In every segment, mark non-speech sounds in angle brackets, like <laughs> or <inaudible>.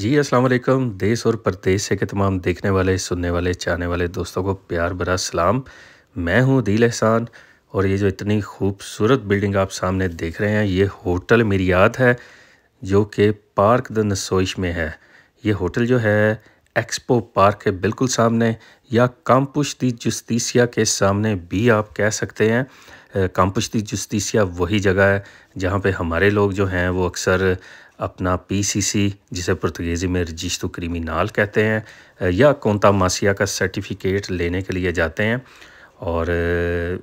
जी अस्सलाम वालेकुम देश और प्रदेश से के तमाम देखने वाले सुनने वाले चाहने वाले दोस्तों को प्यार भरा सलाम मैं हूं दिल एहसान और ये जो इतनी खूबसूरत बिल्डिंग आप सामने देख रहे हैं ये होटल याद है जो कि पार्क द नसोइश में है ये होटल जो है एक्सपो पार्क के बिल्कुल सामने या कामपुश दी जस्तीसिया के सामने भी आप कह सकते हैं कामपुश दी जस्तीसिया वही जगह है जहाँ पे हमारे लोग जो हैं वो अक्सर अपना पीसीसी जिसे पुर्तगेज़ी में रजिस्टो क्रिमिनल कहते हैं या कोंता मासिया का सर्टिफिकेट लेने के लिए जाते हैं और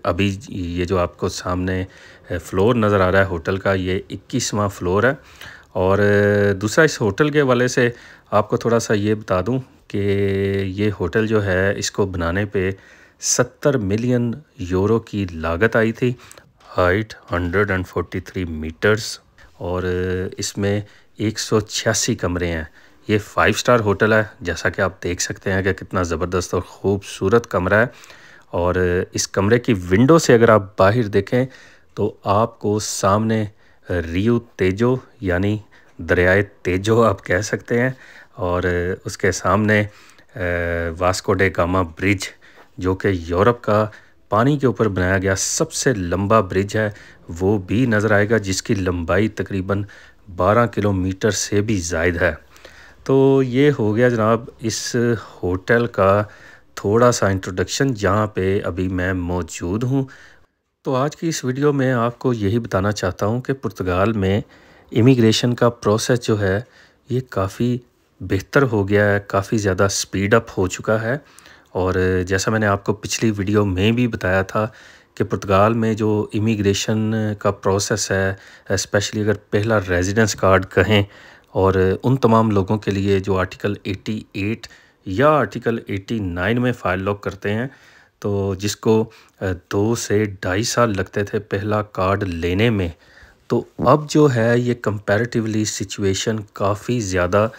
अभी ये जो आपको सामने फ्लोर नज़र आ रहा है होटल का ये इक्कीसवां फ्लोर है और दूसरा इस होटल के वाले से आपको थोड़ा सा ये बता दूं कि ये होटल जो है इसको बनाने पे सत्तर मिलियन यूरो की लागत आई थी height hundred and forty three metres और इसमें एक सौ छियासी कमरे हैं ये फाइव स्टार होटल है जैसा कि आप देख सकते हैं कि कितना ज़बरदस्त और ख़ूबसूरत कमरा है और इस कमरे की विंडो से अगर आप बाहर देखें तो आपको सामने रियो तेजो यानी दरियाए तेजो आप कह सकते हैं और उसके सामने वास्को डे गामा ब्रिज जो कि यूरोप का पानी के ऊपर बनाया गया सबसे लंबा ब्रिज है वो भी नज़र आएगा जिसकी लंबाई तकरीबन 12 किलोमीटर से भी जायद है तो ये हो गया जनाब इस होटल का थोड़ा सा इंट्रोडक्शन जहाँ पे अभी मैं मौजूद हूँ तो आज की इस वीडियो में आपको यही बताना चाहता हूँ कि पुर्तगाल में इमिग्रेशन का प्रोसेस जो है ये काफ़ी बेहतर हो गया है काफ़ी ज़्यादा स्पीड अप हो चुका है और जैसा मैंने आपको पिछली वीडियो में भी बताया था कि पुर्तगाल में जो इमिग्रेशन का प्रोसेस है स्पेशली अगर पहला रेजिडेंस कार्ड कहें और उन तमाम लोगों के लिए जो आर्टिकल 88 या आर्टिकल 89 में फ़ाइल लॉक करते हैं तो जिसको दो से ढाई साल लगते थे पहला कार्ड लेने में तो अब जो है ये कंपैरेटिवली सिचुएशन काफ़ी ज़्यादा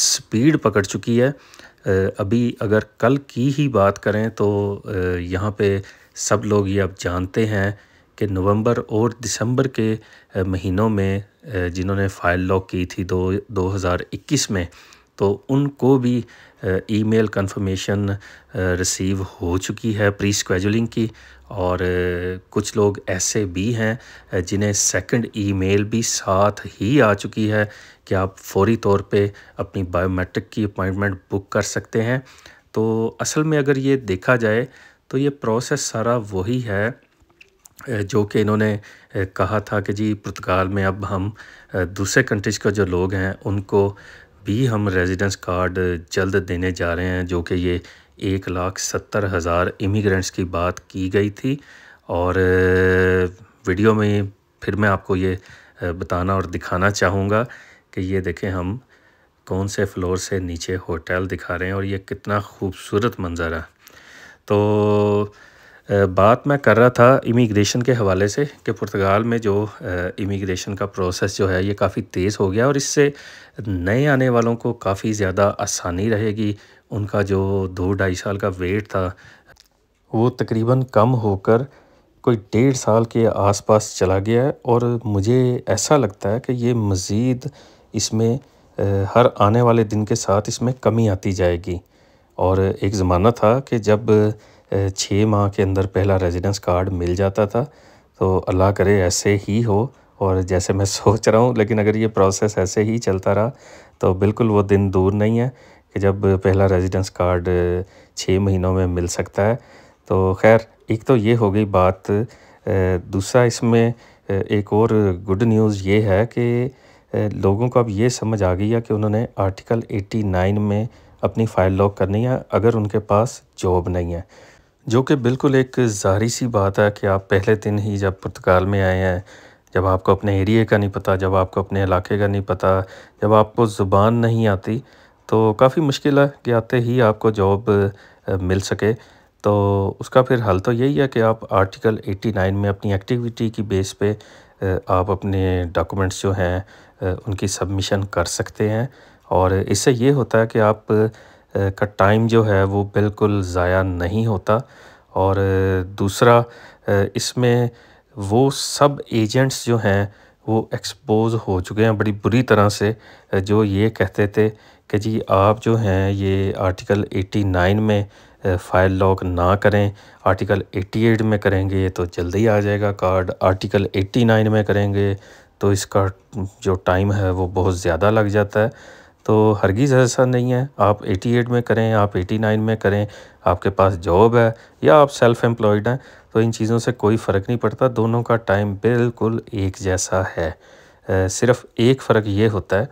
स्पीड पकड़ चुकी है अभी अगर कल की ही बात करें तो यहाँ पे सब लोग ये अब जानते हैं कि नवंबर और दिसंबर के महीनों में जिन्होंने फ़ाइल लॉक की थी दो 2021 में तो उनको भी ईमेल कंफर्मेशन रिसीव हो चुकी है प्री स्केजुलिंग की और कुछ लोग ऐसे भी हैं जिन्हें सेकंड ईमेल भी साथ ही आ चुकी है कि आप फौरी तौर पे अपनी बायोमेट्रिक की अपॉइंटमेंट बुक कर सकते हैं तो असल में अगर ये देखा जाए तो ये प्रोसेस सारा वही है जो कि इन्होंने कहा था कि जी पुर्तगाल में अब हम दूसरे कंट्रीज़ के जो लोग हैं उनको भी हम रेजिडेंस कार्ड जल्द देने जा रहे हैं जो कि ये एक लाख सत्तर हज़ार इमिग्रेंट्स की बात की गई थी और वीडियो में फिर मैं आपको ये बताना और दिखाना चाहूँगा कि ये देखें हम कौन से फ्लोर से नीचे होटल दिखा रहे हैं और ये कितना खूबसूरत मंज़र है तो बात मैं कर रहा था इमिग्रेशन के हवाले से कि पुर्तगाल में जो इमिग्रेशन का प्रोसेस जो है ये काफ़ी तेज़ हो गया और इससे नए आने वालों को काफ़ी ज़्यादा आसानी रहेगी उनका जो दो ढाई साल का वेट था वो तकरीबन कम होकर कोई डेढ़ साल के आसपास चला गया है और मुझे ऐसा लगता है कि ये मज़ीद इसमें हर आने वाले दिन के साथ इसमें कमी आती जाएगी और एक ज़माना था कि जब छः माह के अंदर पहला रेजिडेंस कार्ड मिल जाता था तो अल्लाह करे ऐसे ही हो और जैसे मैं <laughs> सोच रहा हूँ लेकिन अगर ये प्रोसेस ऐसे ही चलता रहा तो बिल्कुल वो दिन दूर नहीं है कि जब पहला रेजिडेंस कार्ड छः महीनों में मिल सकता है तो खैर एक तो ये हो गई बात दूसरा इसमें एक और गुड न्यूज़ ये है कि लोगों को अब ये समझ आ गई है कि उन्होंने आर्टिकल 89 में अपनी फ़ाइल लॉक करनी है अगर उनके पास जॉब नहीं है जो कि बिल्कुल एक ज़ाहरी सी बात है कि आप पहले दिन ही जब पुर्तगाल में आए हैं जब आपको अपने एरिए का नहीं पता जब आपको अपने इलाके का नहीं पता जब आपको ज़ुबान नहीं आती तो काफ़ी मुश्किल है कि आते ही आपको जॉब मिल सके तो उसका फिर हल तो यही है कि आप आर्टिकल 89 में अपनी एक्टिविटी की बेस पे आप अपने डॉक्यूमेंट्स जो हैं उनकी सबमिशन कर सकते हैं और इससे ये होता है कि आप का टाइम जो है वो बिल्कुल ज़ाया नहीं होता और दूसरा इसमें वो सब एजेंट्स जो हैं वो एक्सपोज हो चुके हैं बड़ी बुरी तरह से जो ये कहते थे कि जी आप जो हैं ये आर्टिकल 89 में फ़ाइल लॉक ना करें आर्टिकल 88 में करेंगे तो जल्दी आ जाएगा कार्ड आर्टिकल 89 में करेंगे तो इसका जो टाइम है वो बहुत ज़्यादा लग जाता है तो हरगिज़ ऐसा नहीं है आप 88 में करें आप 89 में करें आपके पास जॉब है या आप सेल्फ़ एम्प्लॉयड हैं तो इन चीज़ों से कोई फ़र्क नहीं पड़ता दोनों का टाइम बिल्कुल एक जैसा है सिर्फ एक फ़र्क ये होता है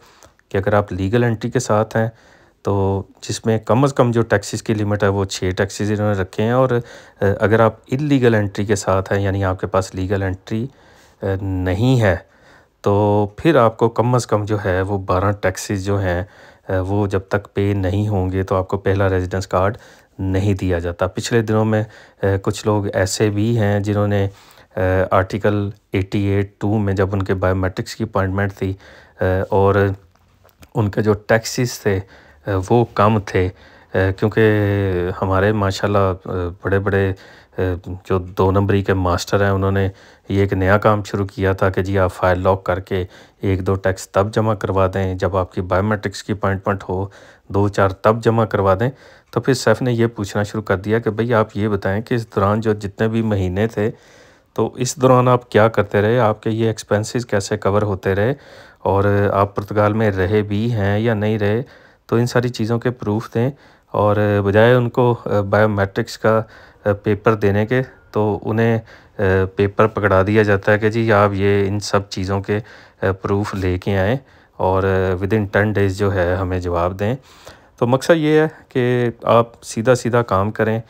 कि अगर आप लीगल एंट्री के साथ हैं तो जिसमें कम अज़ कम जो टैक्सीज़ की लिमिट है वो छः टैक्सीज़ इन्होंने रखे हैं और अगर आप इलीगल एंट्री के साथ हैं यानी आपके पास लीगल एंट्री नहीं है तो फिर आपको कम अज़ कम जो है वो बारह टैक्सेस जो हैं वो जब तक पे नहीं होंगे तो आपको पहला रेजिडेंस कार्ड नहीं दिया जाता पिछले दिनों में कुछ लोग ऐसे भी हैं जिन्होंने आर्टिकल एटी एट टू में जब उनके बायोमेट्रिक्स की अपॉइंटमेंट थी और उनके जो टैक्सेस थे वो कम थे क्योंकि हमारे माशाल्लाह बड़े बड़े जो दो नंबरी के मास्टर हैं उन्होंने ये एक नया काम शुरू किया था कि जी आप फाइल लॉक करके एक दो टैक्स तब जमा करवा दें जब आपकी बायोमेट्रिक्स की अपॉइंटमेंट हो दो चार तब जमा करवा दें तो फिर सैफ ने यह पूछना शुरू कर दिया कि भई आप ये बताएं कि इस दौरान जो जितने भी महीने थे तो इस दौरान आप क्या करते रहे आपके ये एक्सपेंसेस कैसे कवर होते रहे और आप पुर्तगाल में रहे भी हैं या नहीं रहे तो इन सारी चीज़ों के प्रूफ दें और बजाय उनको बायोमेट्रिक्स का पेपर देने के तो उन्हें पेपर पकड़ा दिया जाता है कि जी आप ये इन सब चीज़ों के प्रूफ लेके आएँ और विद इन टेन डेज़ जो है हमें जवाब दें तो मकसद ये है कि आप सीधा सीधा काम करें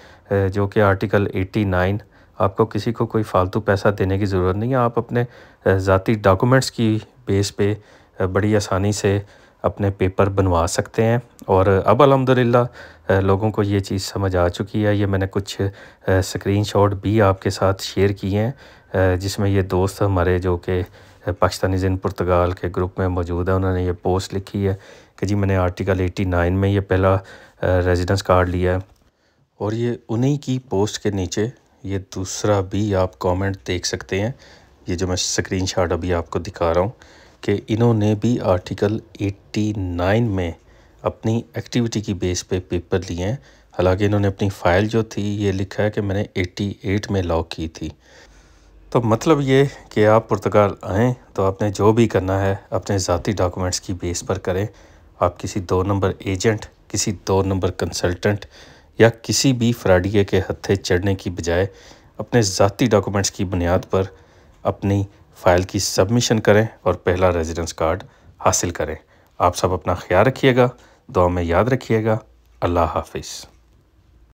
जो कि आर्टिकल 89 आपको किसी को कोई फ़ालतू पैसा देने की ज़रूरत नहीं है आप अपने ज़ाती डॉक्यूमेंट्स की बेस पे बड़ी आसानी से अपने पेपर बनवा सकते हैं और अब अलहमदिल्ला लोगों को ये चीज़ समझ आ चुकी है ये मैंने कुछ स्क्रीनशॉट भी आपके साथ शेयर किए हैं जिसमें ये दोस्त हमारे जो कि पाकिस्तानी जिन पुर्तगाल के ग्रुप में मौजूद है उन्होंने ये पोस्ट लिखी है कि जी मैंने आर्टिकल 89 में ये पहला रेजिडेंस कार्ड लिया है और ये उन्हीं की पोस्ट के नीचे ये दूसरा भी आप कमेंट देख सकते हैं ये जो मैं स्क्रीनशॉट अभी आपको दिखा रहा हूँ कि इन्होंने भी आर्टिकल 89 में अपनी एक्टिविटी की बेस पे पेपर लिए हैं हालांकि इन्होंने अपनी फ़ाइल जो थी ये लिखा है कि मैंने 88 में लॉ की थी तो मतलब ये कि आप पुर्तगाल आएँ तो आपने जो भी करना है अपने ज़ाती डॉक्यूमेंट्स की बेस पर करें आप किसी दो नंबर एजेंट किसी दो नंबर कंसल्टेंट या किसी भी फ्राडिये के हत्थे चढ़ने की बजाय अपने ज़ाती डॉक्यूमेंट्स की बुनियाद पर अपनी फ़ाइल की सबमिशन करें और पहला रेजिडेंस कार्ड हासिल करें आप सब अपना ख्याल रखिएगा दुआ में याद रखिएगा अल्लाह हाफिज़